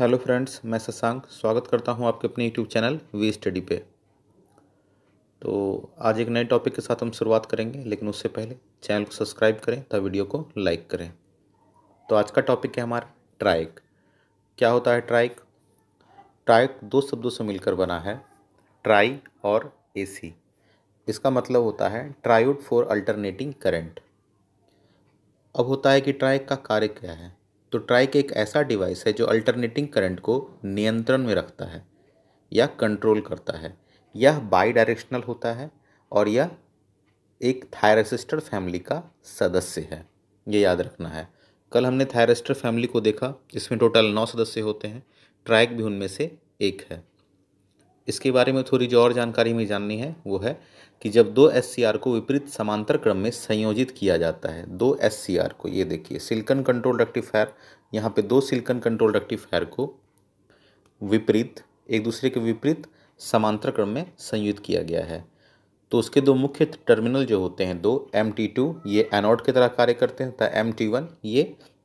hello friends मैं शशांक स्वागत करता हूं आपके अपने यूट्यूब चैनल वी स्टडी पे तो आज एक नए टॉपिक के साथ हम शुरुआत करेंगे लेकिन उससे पहले चैनल को सब्सक्राइब करें तथा वीडियो को लाइक करें तो आज का टॉपिक है हमारा ट्राइक क्या होता है ट्राइक ट्राइक दो शब्दों से मिलकर बना है ट्राई और एसी इसका मतलब होता है ट्रायोड फॉर अल्टरनेटिंग करंट अब होता है कि ट्रैक का कार्य क्या है तो ट्रैक एक ऐसा डिवाइस है जो अल्टरनेटिंग करंट को नियंत्रण में रखता है या कंट्रोल करता है यह बाई डायरेक्शनल होता है और यह एक थायरसिस्टर फैमिली का सदस्य है ये याद रखना है कल हमने थायरेस्टर फैमिली को देखा जिसमें टोटल नौ सदस्य होते हैं ट्रैक भी उनमें से एक है इसके बारे में थोड़ी जो और जानकारी हमें जाननी है वो है कि जब दो एस को विपरीत समांतर क्रम में संयोजित किया जाता है दो एस को ये देखिए सिल्कन कंट्रोल रेक्टिफायर यहाँ पे दो सिल्कन कंट्रोल रेक्टिफायर को विपरीत एक दूसरे के विपरीत समांतर क्रम में संयुक्त किया गया है तो उसके दो मुख्य टर्मिनल जो होते हैं दो एम टी टू ये एनोड की तरह कार्य करते हैं तथा एम टी वन ये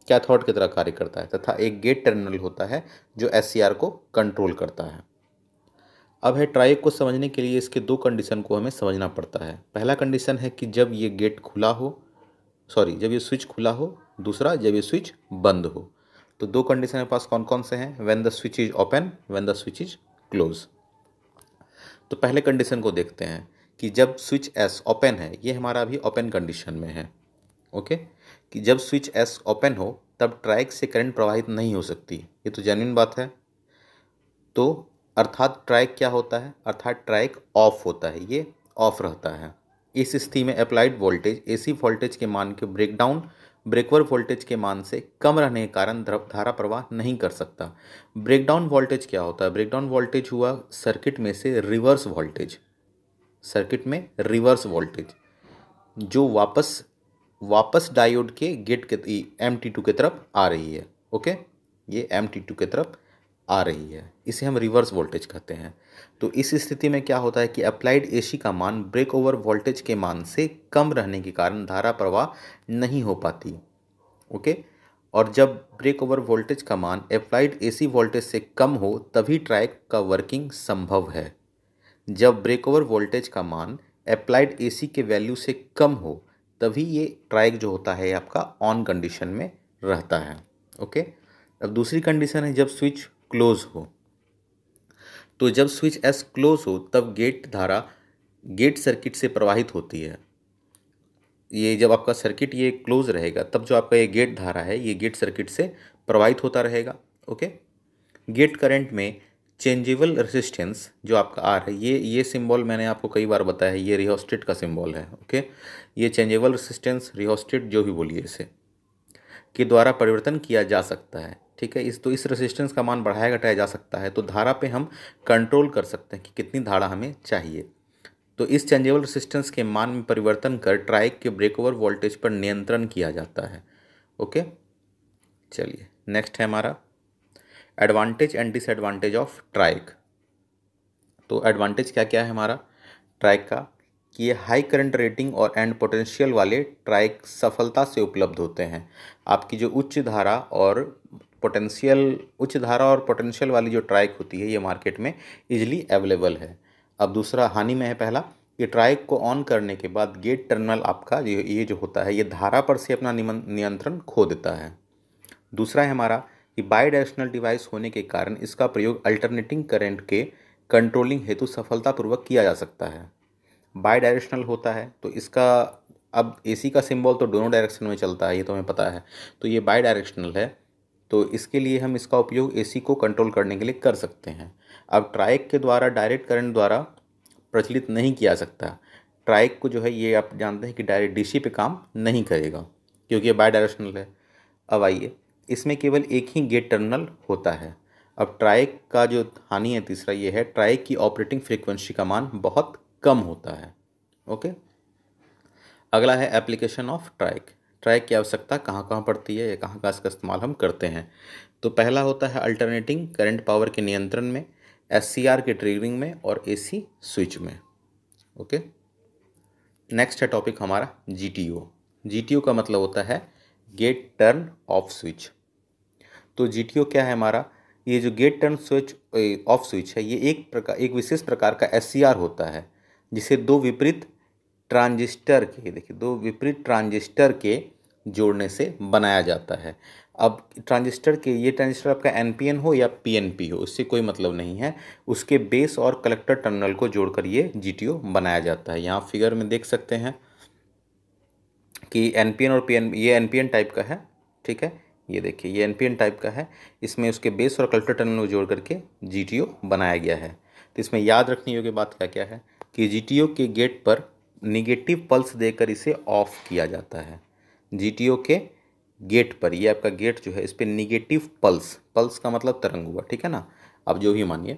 कैथोड की तरह कार्य करता है तथा एक गेट टर्मिनल होता है जो एस को कंट्रोल करता है अब है ट्राइक को समझने के लिए इसके दो कंडीशन को हमें समझना पड़ता है पहला कंडीशन है कि जब ये गेट खुला हो सॉरी जब ये स्विच खुला हो दूसरा जब ये स्विच बंद हो तो दो कंडीशन के पास कौन कौन से हैं when the switch is open when the switch is close तो पहले कंडीशन को देखते हैं कि जब स्विच एस ओपन है ये हमारा अभी ओपन कंडीशन में है ओके कि जब स्विच एस ओपन हो तब ट्रैक से करंट प्रवाहित नहीं हो सकती ये तो जेनविन बात है तो अर्थात ट्रैक क्या होता है अर्थात ट्रैक ऑफ होता है ये ऑफ रहता है इस स्थिति में अप्लाइड वोल्टेज एसी वोल्टेज के मान के ब्रेकडाउन ब्रेकवर वोल्टेज के मान से कम रहने के कारण धारा प्रवाह नहीं कर सकता ब्रेकडाउन वोल्टेज क्या होता है ब्रेकडाउन वोल्टेज हुआ सर्किट में से रिवर्स वोल्टेज सर्किट में रिवर्स वोल्टेज जो वापस वापस डायोड के गेट के एम टी टू की तरफ आ रही है ओके ये एम टी टू की तरफ आ रही है इसे हम रिवर्स वोल्टेज कहते हैं तो इस स्थिति में क्या होता है कि अप्लाइड एसी का मान ब्रेक ओवर वोल्टेज के मान से कम रहने के कारण धारा प्रवाह नहीं हो पाती ओके और जब ब्रेक ओवर वोल्टेज का मान अप्लाइड एसी वोल्टेज से कम हो तभी ट्रैक का वर्किंग संभव है जब ब्रेक ओवर वोल्टेज का मान अप्लाइड एसी के वैल्यू से कम हो तभी ये ट्रैक जो होता है आपका ऑन कंडीशन में रहता है ओके अब दूसरी कंडीशन है जब स्विच क्लोज हो तो जब स्विच एस क्लोज हो तब गेट धारा गेट सर्किट से प्रवाहित होती है ये जब आपका सर्किट ये क्लोज रहेगा तब जो आपका ये गेट धारा है ये गेट सर्किट से प्रवाहित होता रहेगा ओके गेट करंट में चेंजेबल रेसिस्टेंस जो आपका आर है ये ये सिंबल मैंने आपको कई बार बताया है ये रिहोस्टेट का सिंबल है ओके ये चेंजेबल रेसिस्टेंस रिहोस्टेट जो भी बोलिए इसे के द्वारा परिवर्तन किया जा सकता है ठीक है इस तो इस रेसिस्टेंस का मान बढ़ाया घटाया जा सकता है तो धारा पे हम कंट्रोल कर सकते हैं कि कितनी धारा हमें चाहिए तो इस चेंजेबल रेसिस्टेंस के मान में परिवर्तन कर ट्राइक के ब्रेकओवर वोल्टेज पर नियंत्रण किया जाता है ओके चलिए नेक्स्ट है हमारा advantage and disadvantage of triac तो एडवांटेज क्या क्या है हमारा ट्राइक का कि ये हाई करंट रेटिंग और एंड पोटेंशियल वाले ट्राइक सफलता से उपलब्ध होते हैं आपकी जो उच्च धारा और पोटेंशियल उच्च धारा और पोटेंशियल वाली जो ट्राइक होती है ये मार्केट में इजिली अवेलेबल है अब दूसरा हानि में है पहला ये ट्राइक को ऑन करने के बाद गेट टर्मिनल आपका ये ये जो होता है ये धारा पर से अपना नियंत्रण खो देता है दूसरा है हमारा कि बायडायरेक्शनल डिवाइस होने के कारण इसका प्रयोग अल्टरनेटिंग करंट के कंट्रोलिंग हेतु सफलतापूर्वक किया जा सकता है बाई डायरेक्शनल होता है तो इसका अब एसी का सिंबल तो दोनों डायरेक्शन में चलता है ये तो हमें पता है तो ये बाई डायरेक्शनल है तो इसके लिए हम इसका उपयोग एसी को कंट्रोल करने के लिए कर सकते हैं अब ट्राइक के द्वारा डायरेक्ट करंट द्वारा प्रचलित नहीं किया सकता ट्राइक को जो है ये आप जानते हैं कि डायरेक्ट डीसी पे काम नहीं करेगा क्योंकि ये बाई डायरेक्शनल है अब आइए इसमें केवल एक ही गेट टर्मिनल होता है अब ट्राइक का जो हानि है तीसरा ये है ट्राइक की ऑपरेटिंग फ्रीक्वेंसी का मान बहुत कम होता है ओके अगला है एप्लीकेशन ऑफ ट्रैक ट्रैक की आवश्यकता कहाँ कहाँ पड़ती है या कहाँ कहाँ इसका इस्तेमाल हम करते हैं तो पहला होता है अल्टरनेटिंग करंट पावर के नियंत्रण में एस के ट्रिगरिंग में और ए स्विच में ओके नेक्स्ट है टॉपिक हमारा जी टी का मतलब होता है गेट टर्न ऑफ स्विच तो जी क्या है हमारा ये जो gate turn switch off switch है ये एक प्रकार एक विशेष प्रकार का एस होता है जिसे दो विपरीत ट्रांजिस्टर के देखिए दो विपरीत ट्रांजिस्टर के जोड़ने से बनाया जाता है अब ट्रांजिस्टर के ये ट्रांजिस्टर आपका एन हो या पी हो उससे कोई मतलब नहीं है उसके बेस और कलेक्टर टर्मिनल को जोड़कर ये जी बनाया जाता है यहाँ फिगर में देख सकते हैं कि एन और पी ये एन टाइप का है ठीक है ये देखिए ये एन टाइप का है इसमें उसके बेस और कलेक्टर टर्मिनल को जोड़ करके जी बनाया गया है तो इसमें याद रखने योग्य बात क्या क्या है कि जी के गेट पर निगेटिव पल्स देकर इसे ऑफ किया जाता है जी के गेट पर ये आपका गेट जो है इस पर निगेटिव पल्स पल्स का मतलब तरंग हुआ ठीक है ना आप जो भी मानिए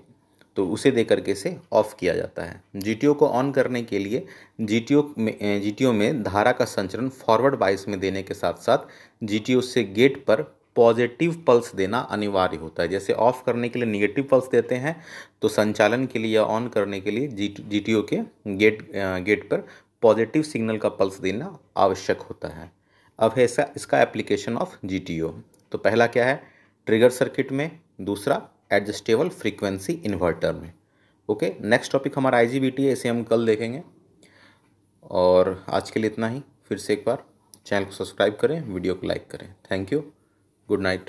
तो उसे दे करके इसे ऑफ किया जाता है जी को ऑन करने के लिए जी में जी में धारा का संचरण फॉरवर्ड बाइस में देने के साथ साथ जी से गेट पर पॉजिटिव पल्स देना अनिवार्य होता है जैसे ऑफ करने के लिए निगेटिव पल्स देते हैं तो संचालन के लिए या ऑन करने के लिए जी जी के गेट गेट पर पॉजिटिव सिग्नल का पल्स देना आवश्यक होता है अब है इसका इसका एप्लीकेशन ऑफ जी तो पहला क्या है ट्रिगर सर्किट में दूसरा एडजस्टेबल फ्रीक्वेंसी इन्वर्टर में ओके नेक्स्ट टॉपिक हमारा आई है इसे हम कल देखेंगे और आज के लिए इतना ही फिर से एक बार चैनल को सब्सक्राइब करें वीडियो को लाइक करें थैंक यू good night